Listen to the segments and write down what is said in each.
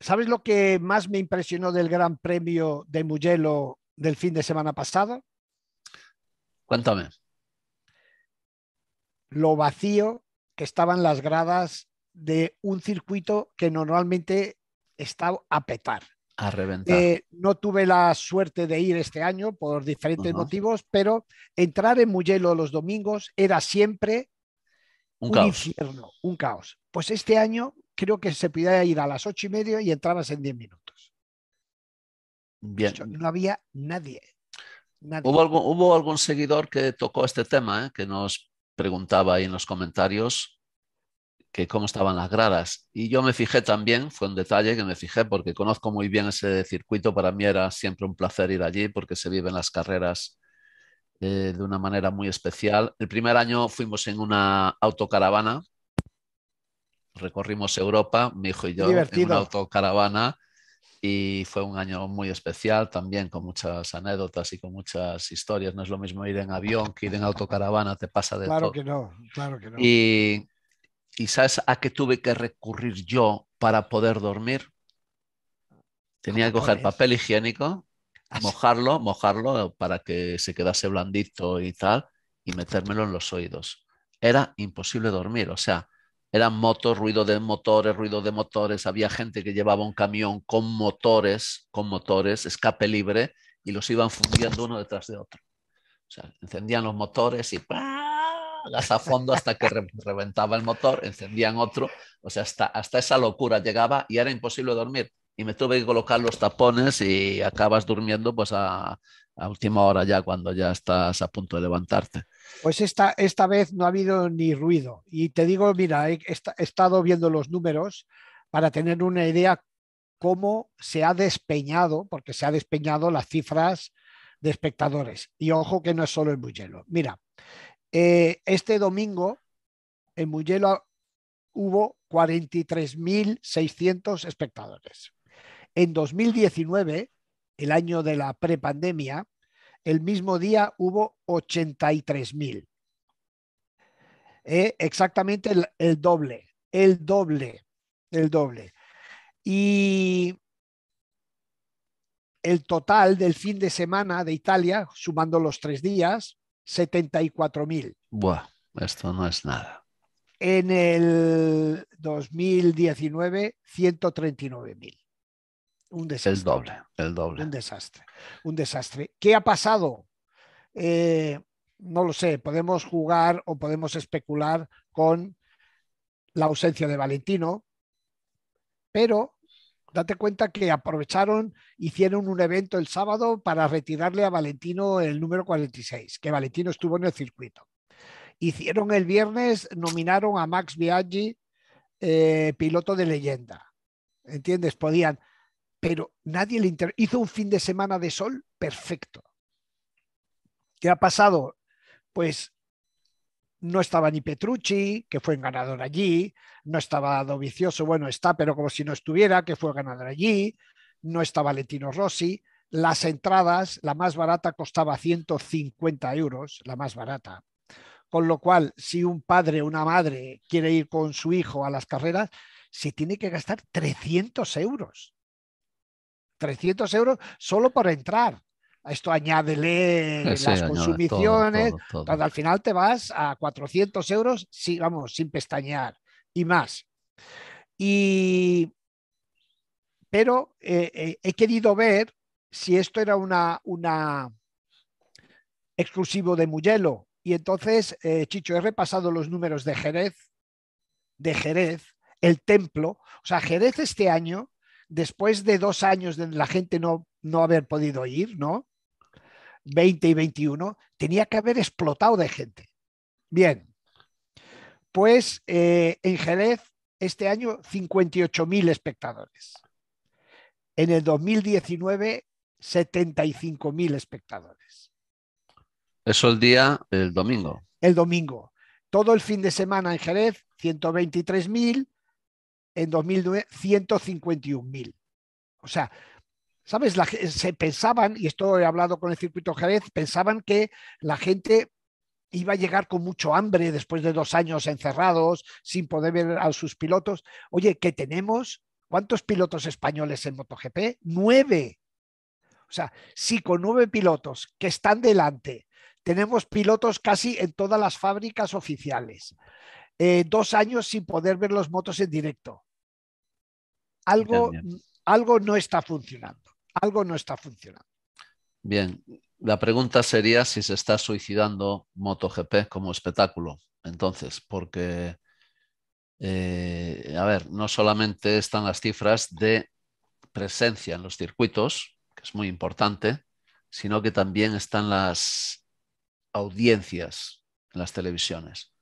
¿Sabes lo que más me impresionó del Gran Premio de Mugello del fin de semana pasado? Cuéntame. Lo vacío que estaban las gradas de un circuito que normalmente estaba a petar. A reventar. Eh, no tuve la suerte de ir este año por diferentes motivos, pero entrar en Mugello los domingos era siempre un infierno, un caos. Pues este año creo que se podía ir a las ocho y media y entrabas en diez minutos. Bien. no había nadie. Hubo, algún, seguidor que tocó este tema, ¿eh? que nos preguntaba ahí en los comentarios que cómo estaban las gradas. Y yo me fijé también, fue un detalle que me fijé porque conozco muy bien ese circuito, para mí era siempre un placer ir allí porque se viven las carreras eh, de una manera muy especial. El primer año fuimos en una autocaravana recorrimos Europa, mi hijo y yo, en una autocaravana. Y fue un año muy especial también, con muchas anécdotas y con muchas historias. No es lo mismo ir en avión que ir en autocaravana, te pasa de todo. Claro que no, claro que no. Y, ¿Y sabes a qué tuve que recurrir yo para poder dormir? Tenía que coger papel higiénico, ah, mojarlo, mojarlo para que se quedase blandito y tal, y metérmelo en los oídos. Era imposible dormir, o sea, eran motos, ruido de motores, ruido de motores. Había gente que llevaba un camión con motores, con motores, escape libre, y los iban fundiendo uno detrás de otro. O sea, encendían los motores y gas a fondo hasta que reventaba el motor, encendían otro. O sea, hasta, hasta esa locura llegaba y era imposible dormir. Y me tuve que colocar los tapones y acabas durmiendo pues a, a última hora ya cuando ya estás a punto de levantarte. Pues esta, esta vez no ha habido ni ruido. Y te digo, mira, he, estado viendo los números para tener una idea cómo se ha despeñado, porque se ha despeñado las cifras de espectadores. Y ojo que no es solo en Mugello. Mira, eh, este domingo en Mugello hubo 43.600 espectadores. En 2019, el año de la prepandemia, el mismo día hubo 83.000. mil. Eh, exactamente el, doble, el doble, el doble. Y el total del fin de semana de Italia, sumando los tres días, 74.000. Buah, esto no es nada. En el 2019, 139.000. Un desastre. El doble, el doble. Un desastre, un desastre. ¿Qué ha pasado? Eh, no lo sé, podemos jugar o podemos especular con la ausencia de Valentino, pero date cuenta que aprovecharon, hicieron un evento el sábado para retirarle a Valentino el número 46, que Valentino estuvo en el circuito. Hicieron el viernes, nominaron a Max Biaggi, eh, piloto de leyenda. ¿Entiendes? Podían pero nadie le hizo un fin de semana de sol perfecto. ¿Qué ha pasado? Pues no estaba ni Petrucci, que fue ganador allí, no estaba Dovicioso, bueno, está, pero como si no estuviera, que fue ganador allí, no estaba Letino Rossi. Las entradas, la más barata costaba 150 euros, la más barata. Con lo cual, si un padre o una madre quiere ir con su hijo a las carreras, se tiene que gastar 300 euros 300 euros solo por entrar. A esto añádele las consumiciones, al final te vas a 400 euros, sí, vamos, sin pestañear y más. Y... Pero eh, eh, he querido ver si esto era una, una exclusivo de Mugello. Y entonces, eh, Chicho, he repasado los números de Jerez, de Jerez, el templo. O sea, Jerez este año después de dos años de la gente no, haber podido ir, ¿no? 20 y 21, tenía que haber explotado de gente. Bien, pues eh, en Jerez este año 58.000 espectadores. En el 2019, 75.000 espectadores. Eso el día, el domingo. El domingo. Todo el fin de semana en Jerez, 123.000, en 2009 151.000. O sea, ¿sabes? se pensaban, y esto he hablado con el circuito Jerez, pensaban que la gente iba a llegar con mucho hambre después de dos años encerrados, sin poder ver a sus pilotos. Oye, ¿qué tenemos, ¿cuántos pilotos españoles en MotoGP? Nueve. O sea, sí con nueve pilotos que están delante, tenemos pilotos casi en todas las fábricas oficiales. Eh, dos años sin poder ver los motos en directo. Algo, no está funcionando. Algo no está funcionando. Bien, la pregunta sería si se está suicidando MotoGP como espectáculo. Entonces, porque, eh, a ver, no solamente están las cifras de presencia en los circuitos, que es muy importante, sino que también están las audiencias en las televisiones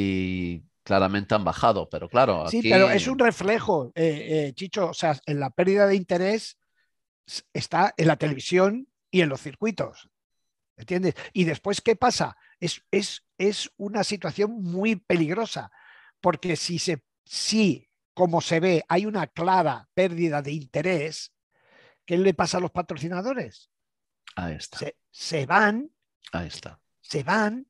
y claramente han bajado, pero claro. Sí, pero es un reflejo, eh, eh, Chicho, o sea, en la pérdida de interés está en la televisión y en los circuitos. ¿Entiendes? Y después, ¿qué pasa? Es, es, es una situación muy peligrosa, porque si, se, si, como se ve, hay una clara pérdida de interés, ¿qué le pasa a los patrocinadores? Ahí está. Se, se van. Ahí está. Se van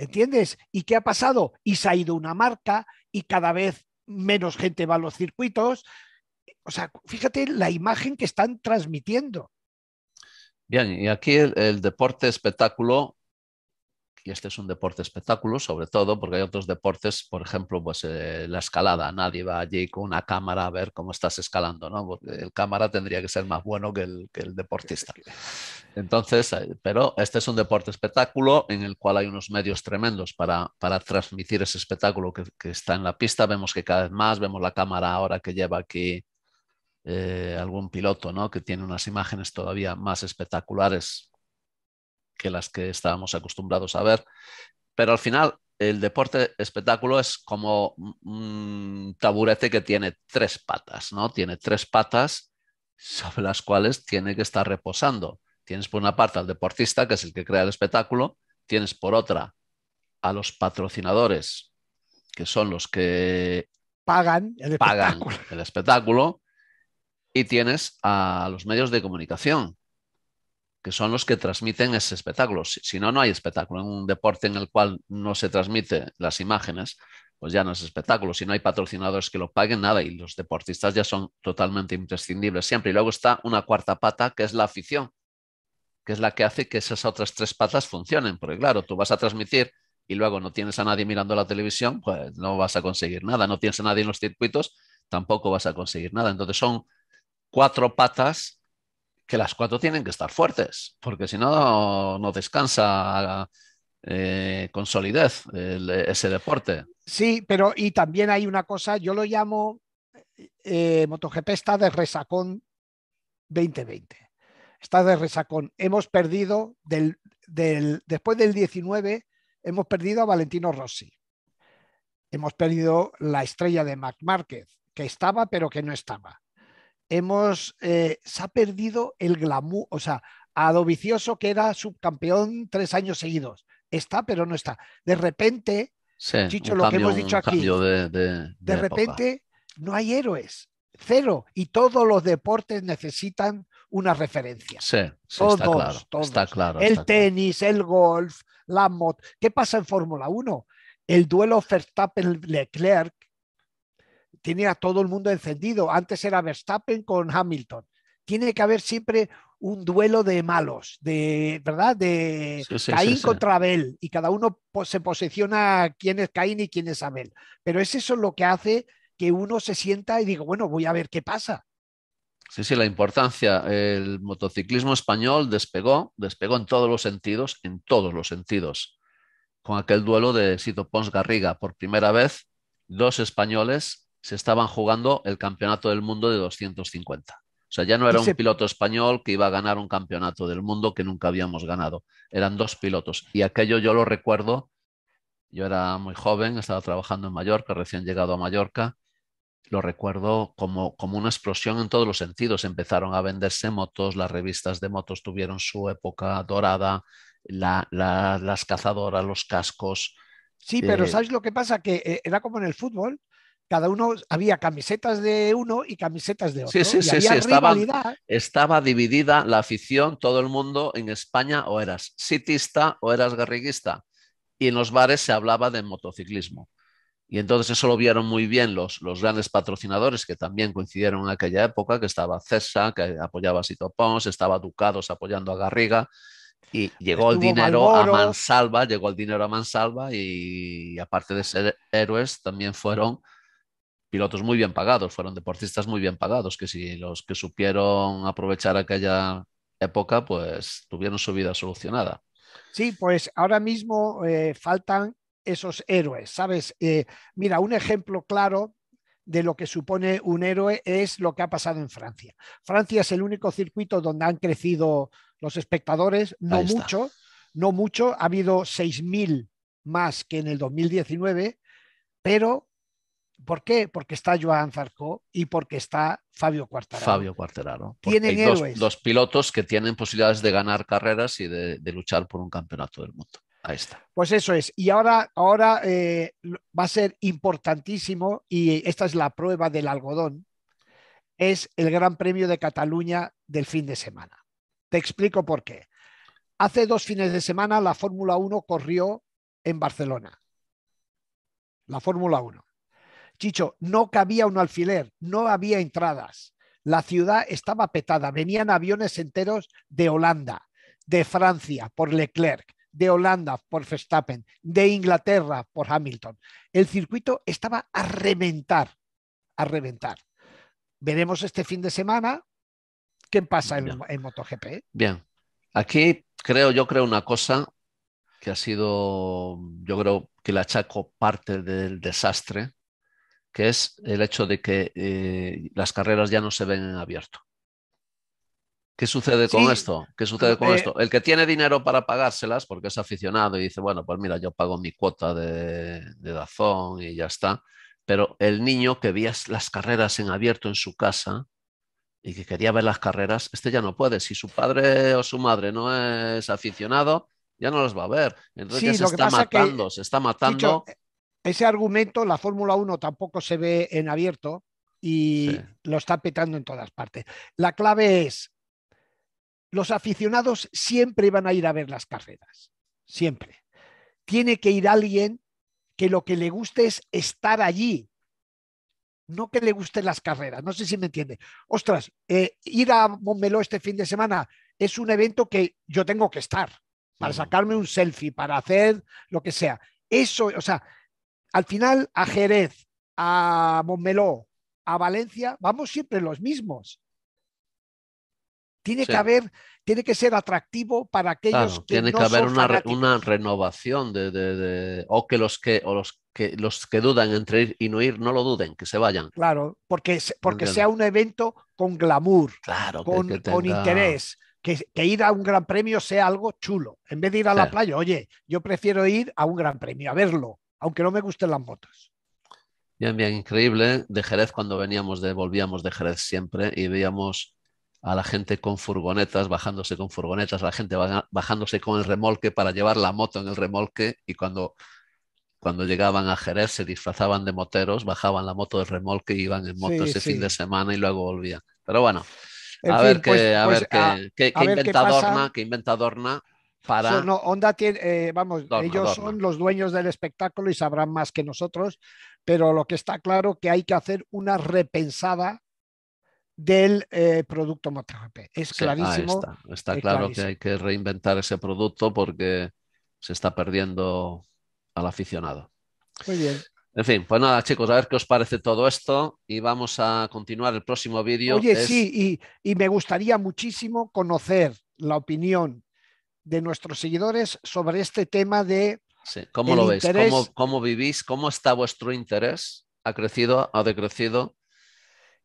¿Entiendes? ¿Y qué ha pasado? Y se ha ido una marca y cada vez menos gente va a los circuitos. O sea, fíjate la imagen que están transmitiendo. Bien, y aquí el, deporte espectáculo y este es un deporte espectáculo, sobre todo porque hay otros deportes, por ejemplo, pues eh, la escalada, nadie va allí con una cámara a ver cómo estás escalando, ¿no? Pues, eh, el cámara tendría que ser más bueno que el, deportista. Entonces, eh, pero este es un deporte espectáculo en el cual hay unos medios tremendos para, transmitir ese espectáculo que, está en la pista, vemos que cada vez más, vemos la cámara ahora que lleva aquí algún piloto ¿no? que tiene unas imágenes todavía más espectaculares que las que estábamos acostumbrados a ver. Pero al final, el deporte espectáculo es como un taburete que tiene tres patas, ¿no? Tiene tres patas sobre las cuales tiene que estar reposando. Tienes por una parte al deportista, que es el que crea el espectáculo, tienes por otra a los patrocinadores, que son los que pagan el el espectáculo y tienes a los medios de comunicación, que son los que transmiten ese espectáculo. Si, no, no hay espectáculo. En un deporte en el cual no se transmiten las imágenes, pues ya no es espectáculo. Si no hay patrocinadores que lo paguen, nada. Y los deportistas ya son totalmente imprescindibles siempre. Y luego está una cuarta pata, que es la afición, que es la que hace que esas otras tres patas funcionen. Porque claro, tú vas a transmitir y luego no tienes a nadie mirando la televisión, pues no vas a conseguir nada. No tienes a nadie en los circuitos, tampoco vas a conseguir nada. Entonces son cuatro patas que las cuatro tienen que estar fuertes, porque si no, no descansa eh, con solidez ese deporte. Sí, pero y también hay una cosa, yo lo llamo eh, MotoGP está de resacón 2020. Está de resacón. Hemos perdido después del 19, hemos perdido a Valentino Rossi. Hemos perdido la estrella de Mac Márquez, que estaba pero que no estaba hemos, eh, se ha perdido el glamour, o sea, a Dovicioso que era subcampeón tres años seguidos. Está, pero no está. De repente, sí, Chicho, lo que hemos dicho aquí, de, repente no hay héroes, cero. Y todos los deportes necesitan una referencia. Sí, está claro. Está claro el tenis, el golf, la moto. ¿Qué pasa en Fórmula 1? El duelo Verstappen-Leclerc tiene a todo el mundo encendido. Antes era Verstappen con Hamilton. Tiene que haber siempre un duelo de malos, de verdad, de Caín contra Abel, y cada uno se posiciona quién es Caín y quién es Abel. Pero es eso lo que hace que uno se sienta y diga, bueno, voy a ver qué pasa. Sí, sí, la importancia. El motociclismo español despegó, despegó en todos los sentidos, en todos los sentidos, con aquel duelo de Sito Pons Garriga. Por primera vez, dos españoles se estaban jugando el campeonato del mundo de 250. O sea, ya no era un piloto español que iba a ganar un campeonato del mundo que nunca habíamos ganado. Eran dos pilotos. Y aquello yo lo recuerdo. Yo era muy joven, estaba trabajando en Mallorca, recién llegado a Mallorca. Lo recuerdo como, como una explosión en todos los sentidos. Empezaron a venderse motos, las revistas de motos tuvieron su época dorada, las cazadoras, los cascos. Sí, pero eh, ¿sabes lo que pasa? Que eh, era como en el fútbol cada uno había camisetas de uno y camisetas de otro. estaba, dividida la afición, todo el mundo en España o eras citista o eras garriguista. Y en los bares se hablaba de motociclismo. Y entonces eso lo vieron muy bien los, los grandes patrocinadores que también coincidieron en aquella época, que estaba Cesa, que apoyaba a Sito Pons, estaba Ducados apoyando a Garriga. Y llegó el dinero a Mansalva, llegó el dinero a Mansalva y aparte de ser héroes, también fueron pilotos muy bien pagados, fueron deportistas muy bien pagados, que si los que supieron aprovechar aquella época, pues tuvieron su vida solucionada. Sí, pues ahora mismo eh, faltan esos héroes, ¿sabes? Eh, mira, un ejemplo claro de lo que supone un héroe es lo que ha pasado en Francia. Francia es el único circuito donde han crecido los espectadores, no mucho, no mucho, ha habido 6.000 más que en el 2019, pero ¿Por qué? Porque está Joan Zarco y porque está Fabio Quartararo. Fabio Quartararo. Tienen Dos, pilotos que tienen posibilidades de ganar carreras y de, luchar por un campeonato del mundo. Ahí está. Pues eso es. Y ahora, ahora eh, va a ser importantísimo, y esta es la prueba del algodón, es el Gran Premio de Cataluña del fin de semana. Te explico por qué. Hace dos fines de semana la Fórmula 1 corrió en Barcelona. La Fórmula 1. Chicho, no cabía un alfiler, no había entradas. La ciudad estaba petada, venían aviones enteros de Holanda, de Francia por Leclerc, de Holanda por Verstappen, de Inglaterra por Hamilton. El circuito estaba a reventar, a reventar. Veremos este fin de semana qué pasa en, MotoGP. ¿eh? Bien, aquí creo, yo creo una cosa que ha sido, yo creo que la achaco parte del desastre que es el hecho de que eh, las carreras ya no se ven en abierto. ¿Qué sucede con esto? ¿Qué sucede con eh, esto? El que tiene dinero para pagárselas, porque es aficionado y dice, bueno, pues mira, yo pago mi cuota de, Dazón y ya está. Pero el niño que veía las carreras en abierto en su casa y que quería ver las carreras, este ya no puede. Si su padre o su madre no es aficionado, ya no las va a ver. Entonces se está matando, se está matando eh, ese argumento la Fórmula 1 tampoco se ve en abierto y lo está petando en todas partes. La clave es, los aficionados siempre van a ir a ver las carreras, siempre. Tiene que ir alguien que lo que le guste es estar allí, no que le gusten las carreras, no sé si me entiende. Ostras, eh, ir a Montmeló este fin de semana es un evento que yo tengo que estar para sacarme un selfie, para hacer lo que sea. Eso, o sea, al final, a Jerez, a Montmeló, a Valencia, vamos siempre los mismos. Tiene que haber, tiene que ser atractivo para aquellos que tiene que haber una, renovación de, o que los que o los que los que dudan entre ir y no ir no lo duden, que se vayan. Claro, porque porque sea un evento con glamour, con, interés. Que, ir a un gran premio sea algo chulo. En vez de ir a la playa, oye, yo prefiero ir a un gran premio, a verlo, aunque no me gusten las motos. Bien, bien, increíble. ¿eh? De Jerez, cuando veníamos, de, volvíamos de Jerez siempre y veíamos a la gente con furgonetas, bajándose con furgonetas, la gente bajándose con el remolque para llevar la moto en el remolque y cuando, cuando llegaban a Jerez se disfrazaban de moteros, bajaban la moto del remolque iban en moto ese fin de semana y luego volvían. Pero bueno, a, ver qué, qué, no, Onda eh, vamos, ellos son los dueños del espectáculo y sabrán más que nosotros, pero lo que está claro que hay que hacer una repensada del eh, producto MotoGP. Es clarísimo. está, claro que hay que reinventar ese producto porque se está perdiendo al aficionado. Muy bien. En fin, pues nada, chicos, a ver qué os parece todo esto y vamos a continuar el próximo vídeo. Oye, sí, y, y me gustaría muchísimo conocer la opinión de nuestros seguidores sobre este tema de... ¿Cómo lo veis? ¿Cómo, vivís? ¿Cómo está vuestro interés? ¿Ha crecido? ¿Ha decrecido?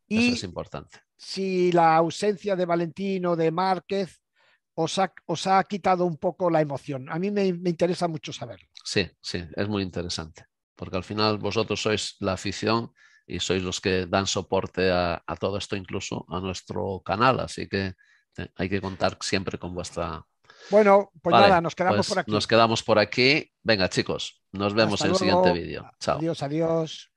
Y Eso es importante. Si la ausencia de Valentino, de Márquez, os ha, os ha quitado un poco la emoción. A mí me, interesa mucho saberlo. Sí, sí, es muy interesante, porque al final vosotros sois la afición y sois los que dan soporte a, todo esto, incluso a nuestro canal. Así que hay que contar siempre con vuestra bueno, pues nada, nos quedamos pues por aquí. Nos quedamos por aquí. Venga, chicos, nos vemos en el siguiente vídeo. Chao. Adiós, adiós.